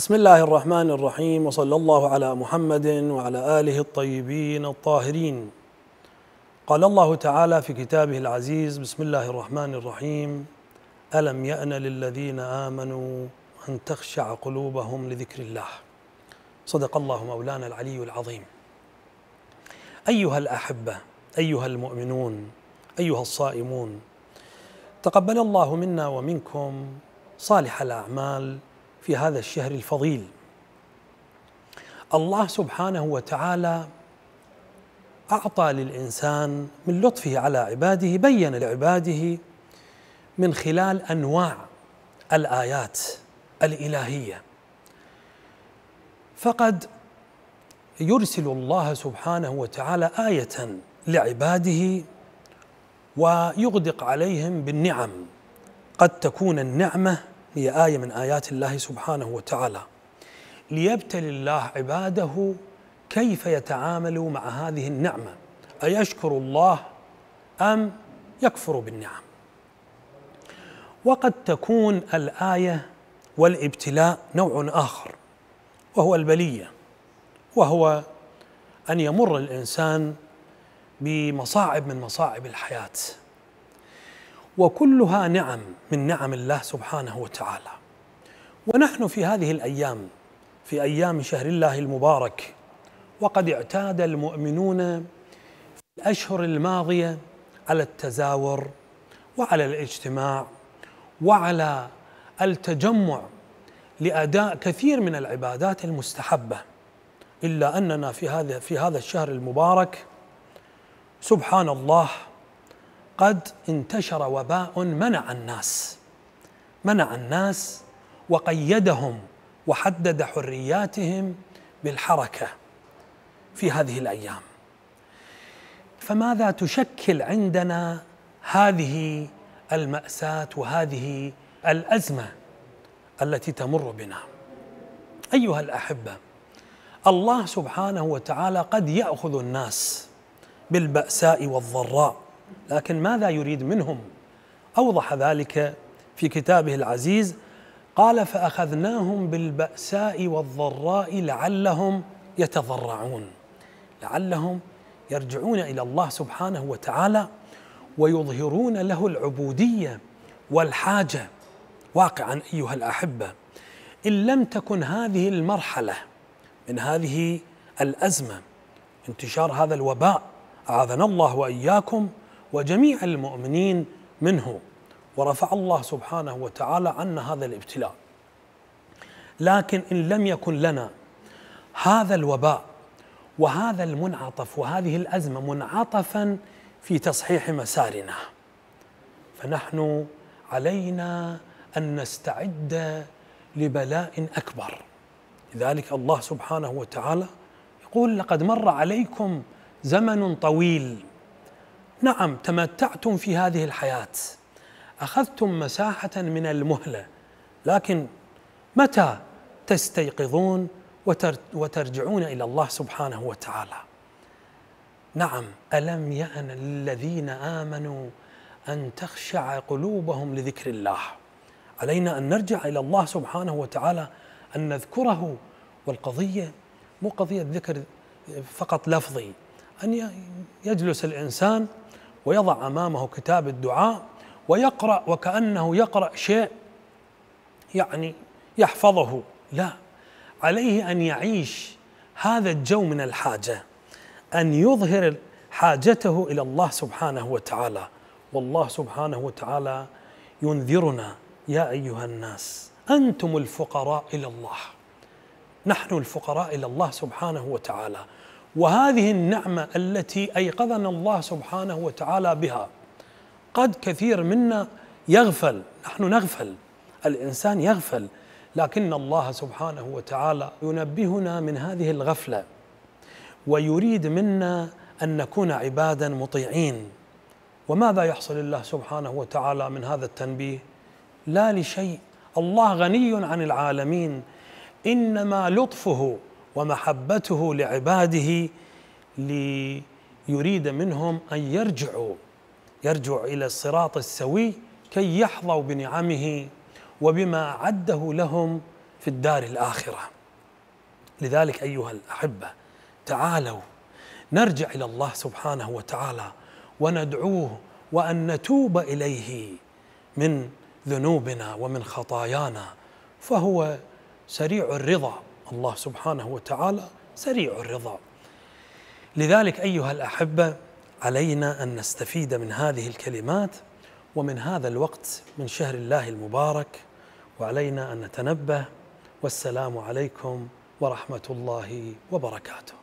بسم الله الرحمن الرحيم وصلى الله على محمد وعلى اله الطيبين الطاهرين قال الله تعالى في كتابه العزيز بسم الله الرحمن الرحيم الم يان للذين امنوا ان تخشع قلوبهم لذكر الله صدق الله مولانا العلي العظيم ايها الاحبه ايها المؤمنون ايها الصائمون تقبل الله منا ومنكم صالح الاعمال في هذا الشهر الفضيل الله سبحانه وتعالى اعطى للانسان من لطفه على عباده بين لعباده من خلال انواع الايات الالهيه فقد يرسل الله سبحانه وتعالى ايه لعباده ويغدق عليهم بالنعم قد تكون النعمه هي آية من آيات الله سبحانه وتعالى ليبتلي الله عباده كيف يتعامل مع هذه النعمة أيشكر الله أم يكفر بالنعم وقد تكون الآية والابتلاء نوع آخر وهو البلية وهو أن يمر الإنسان بمصاعب من مصاعب الحياة وكلها نعم من نعم الله سبحانه وتعالى ونحن في هذه الايام في ايام شهر الله المبارك وقد اعتاد المؤمنون في الاشهر الماضيه على التزاور وعلى الاجتماع وعلى التجمع لاداء كثير من العبادات المستحبه الا اننا في هذا في هذا الشهر المبارك سبحان الله قد انتشر وباء منع الناس منع الناس وقيدهم وحدد حرياتهم بالحركه في هذه الايام فماذا تشكل عندنا هذه الماساه وهذه الازمه التي تمر بنا ايها الاحبه الله سبحانه وتعالى قد ياخذ الناس بالباساء والضراء لكن ماذا يريد منهم اوضح ذلك في كتابه العزيز قال فاخذناهم بالباساء والضراء لعلهم يتضرعون لعلهم يرجعون الى الله سبحانه وتعالى ويظهرون له العبوديه والحاجه واقعا ايها الاحبه ان لم تكن هذه المرحله من هذه الازمه انتشار هذا الوباء اعاذنا الله واياكم وجميع المؤمنين منه ورفع الله سبحانه وتعالى عنا هذا الابتلاء لكن ان لم يكن لنا هذا الوباء وهذا المنعطف وهذه الازمه منعطفا في تصحيح مسارنا فنحن علينا ان نستعد لبلاء اكبر لذلك الله سبحانه وتعالى يقول لقد مر عليكم زمن طويل نعم تمتعتم في هذه الحياه اخذتم مساحه من المهله لكن متى تستيقظون وترجعون الى الله سبحانه وتعالى نعم الم يان للذين امنوا ان تخشع قلوبهم لذكر الله علينا ان نرجع الى الله سبحانه وتعالى ان نذكره والقضيه مو قضيه ذكر فقط لفظي أن يجلس الإنسان ويضع أمامه كتاب الدعاء ويقرأ وكأنه يقرأ شيء يعني يحفظه لا عليه أن يعيش هذا الجو من الحاجة أن يظهر حاجته إلى الله سبحانه وتعالى والله سبحانه وتعالى ينذرنا يا أيها الناس أنتم الفقراء إلى الله نحن الفقراء إلى الله سبحانه وتعالى وهذه النعمه التي ايقظنا الله سبحانه وتعالى بها قد كثير منا يغفل نحن نغفل الانسان يغفل لكن الله سبحانه وتعالى ينبهنا من هذه الغفله ويريد منا ان نكون عبادا مطيعين وماذا يحصل الله سبحانه وتعالى من هذا التنبيه لا لشيء الله غني عن العالمين انما لطفه ومحبته لعباده ليريد منهم ان يرجعوا يرجع الى الصراط السوي كي يحظوا بنعمه وبما اعده لهم في الدار الاخره لذلك ايها الاحبه تعالوا نرجع الى الله سبحانه وتعالى وندعوه وان نتوب اليه من ذنوبنا ومن خطايانا فهو سريع الرضا الله سبحانه وتعالى سريع الرضا لذلك ايها الاحبه علينا ان نستفيد من هذه الكلمات ومن هذا الوقت من شهر الله المبارك وعلينا ان نتنبه والسلام عليكم ورحمه الله وبركاته